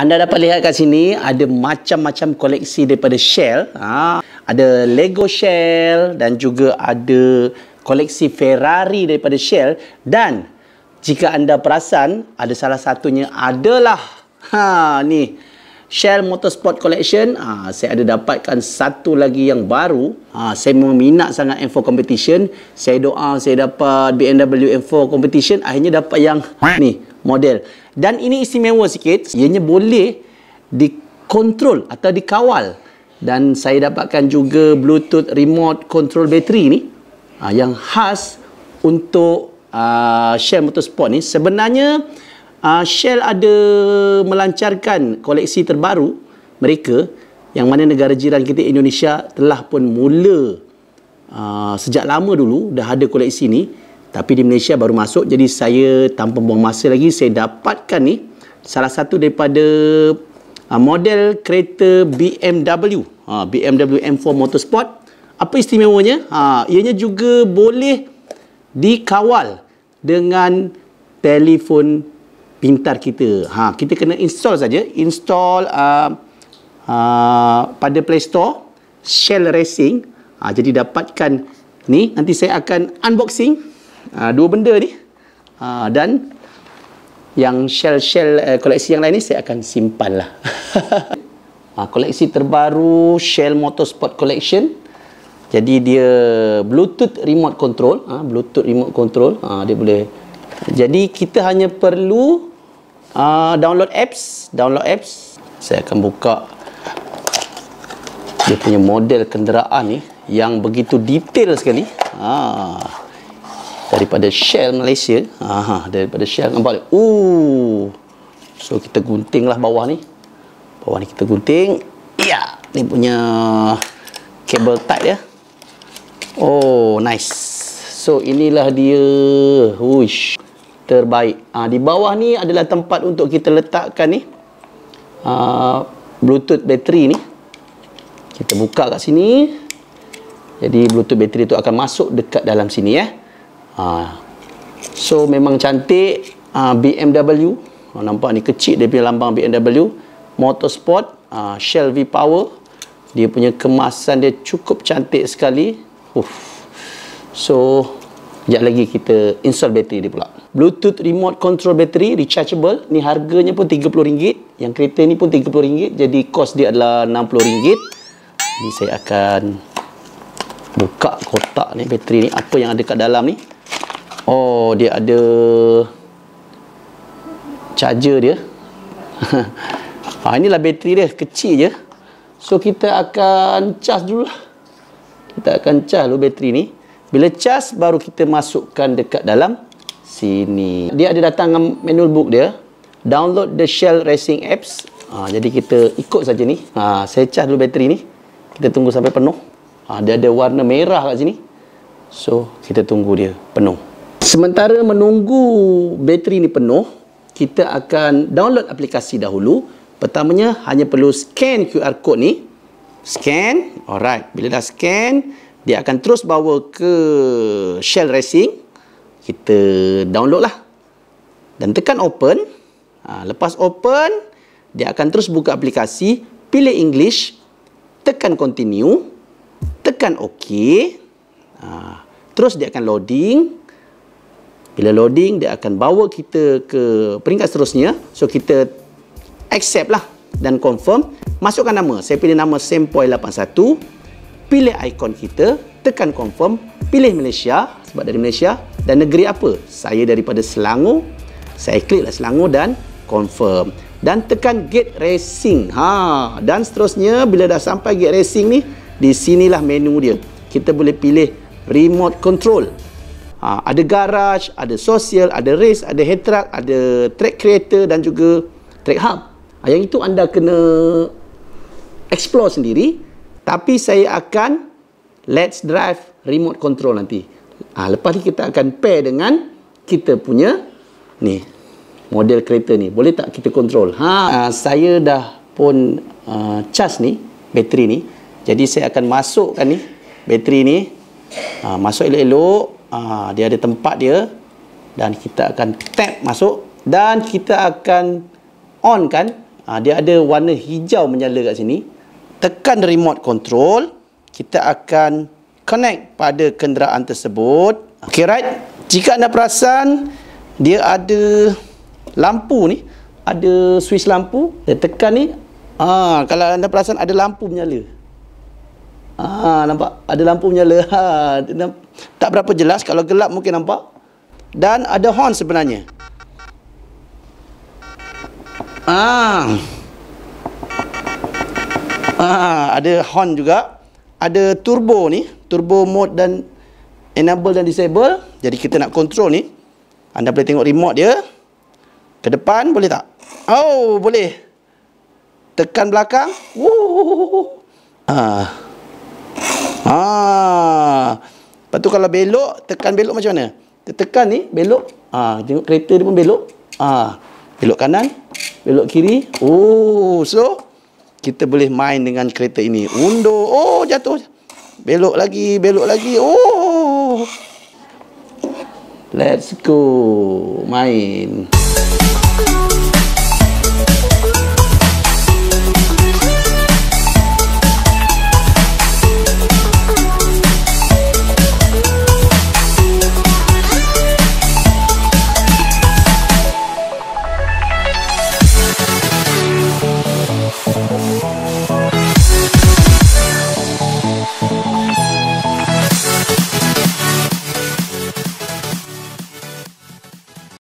Anda dapat lihat kat sini ada macam-macam koleksi daripada Shell. Ha, ada Lego Shell dan juga ada koleksi Ferrari daripada Shell dan jika anda perasan ada salah satunya adalah ha ni Shell Motorsport Collection ha, saya ada dapatkan satu lagi yang baru ha, saya meminat sangat M4 Competition saya doa saya dapat BMW M4 Competition akhirnya dapat yang ni model. Dan ini istimewa sikit, ianya boleh dikontrol atau dikawal. Dan saya dapatkan juga Bluetooth remote control bateri ni uh, yang khas untuk uh, Shell Motorsport ni. Sebenarnya uh, Shell ada melancarkan koleksi terbaru mereka yang mana negara jiran kita Indonesia telah pun mula uh, sejak lama dulu dah ada koleksi ni tapi di Malaysia baru masuk jadi saya tanpa buang masa lagi saya dapatkan ni salah satu daripada uh, model kereta BMW. Uh, ah, BMW M4 Motorsport. Apa istimewanya? uh, ianya juga boleh dikawal dengan telefon pintar kita. Ha, kita kena install saja. Install uh, uh, pada Play Store Shell Racing. Ha, jadi dapatkan ni. Nanti saya akan unboxing ha, dua benda ni ha, dan yang shell-shell uh, eh, koleksi yang lain ni saya akan simpan lah ha, koleksi terbaru Shell Motorsport Collection jadi dia bluetooth remote control ha, bluetooth remote control ha, dia boleh jadi kita hanya perlu uh, download apps download apps saya akan buka dia punya model kenderaan ni yang begitu detail sekali haa daripada Shell Malaysia. Aha, daripada Shell nampak dia. Ooh. So kita guntinglah bawah ni. Bawah ni kita gunting. Ya, yeah. ni punya kabel tight dia. Oh, nice. So inilah dia. Wish. Terbaik. ha, di bawah ni adalah tempat untuk kita letakkan ni. Ha, Bluetooth bateri ni. Kita buka kat sini. Jadi bluetooth bateri tu akan masuk dekat dalam sini eh. Ya ha. So memang cantik ha, BMW ha, Nampak ni kecil dia punya lambang BMW Motorsport ha, Shell V Power Dia punya kemasan dia cukup cantik sekali Uf. So Sekejap lagi kita install bateri dia pula Bluetooth remote control battery rechargeable Ni harganya pun RM30 Yang kereta ni pun RM30 Jadi kos dia adalah RM60 Ni saya akan Buka kotak ni bateri ni Apa yang ada kat dalam ni Oh, dia ada charger dia. ah, inilah bateri dia, kecil je. So kita akan charge dulu. Kita akan charge dulu bateri ni. Bila charge baru kita masukkan dekat dalam sini. Dia ada datang dengan manual book dia. Download the Shell Racing apps. Ah, jadi kita ikut saja ni. Ah, saya charge dulu bateri ni. Kita tunggu sampai penuh. Ah, dia ada warna merah kat sini. So, kita tunggu dia penuh sementara menunggu bateri ni penuh kita akan download aplikasi dahulu pertamanya hanya perlu scan QR code ni scan alright bila dah scan dia akan terus bawa ke Shell Racing kita download lah dan tekan open ha, lepas open dia akan terus buka aplikasi pilih English tekan continue tekan ok ha, terus dia akan loading bila loading dia akan bawa kita ke peringkat seterusnya so kita accept lah dan confirm masukkan nama saya pilih nama sempoi 81 pilih ikon kita tekan confirm pilih Malaysia sebab dari Malaysia dan negeri apa saya daripada Selangor saya kliklah Selangor dan confirm dan tekan gate racing ha dan seterusnya bila dah sampai gate racing ni di sinilah menu dia kita boleh pilih remote control Ha, ada garage, ada sosial, ada race, ada head truck, ada track creator dan juga track hub. Ha, yang itu anda kena explore sendiri. Tapi saya akan let's drive remote control nanti. Ha, lepas ni kita akan pair dengan kita punya ni model kereta ni. Boleh tak kita control? Ha, ha saya dah pun uh, charge ni, bateri ni. Jadi saya akan masukkan ni, bateri ni. Ha, masuk elok-elok. Ah, dia ada tempat dia dan kita akan tap masuk dan kita akan on kan. Ah, dia ada warna hijau menyala kat sini. Tekan remote control, kita akan connect pada kenderaan tersebut. Okey, right. Jika anda perasan dia ada lampu ni, ada switch lampu. Dia tekan ni, ah kalau anda perasan ada lampu menyala. Ha, nampak? Ada lampu menyala. Ha, tak berapa jelas. Kalau gelap mungkin nampak. Dan ada horn sebenarnya. Ah. Ha. Ha, ada horn juga. Ada turbo ni. Turbo mode dan enable dan disable. Jadi kita nak control ni. Anda boleh tengok remote dia. Ke depan boleh tak? Oh, boleh. Tekan belakang. Woo. Ah. Ha. Ha. Lepas tu kalau belok, tekan belok macam mana? Kita tekan ni, belok. Ha, tengok kereta dia pun belok. Ha. Belok kanan, belok kiri. Oh, so kita boleh main dengan kereta ini. Undur. Oh, jatuh. Belok lagi, belok lagi. Oh. Let's go. Main. Main.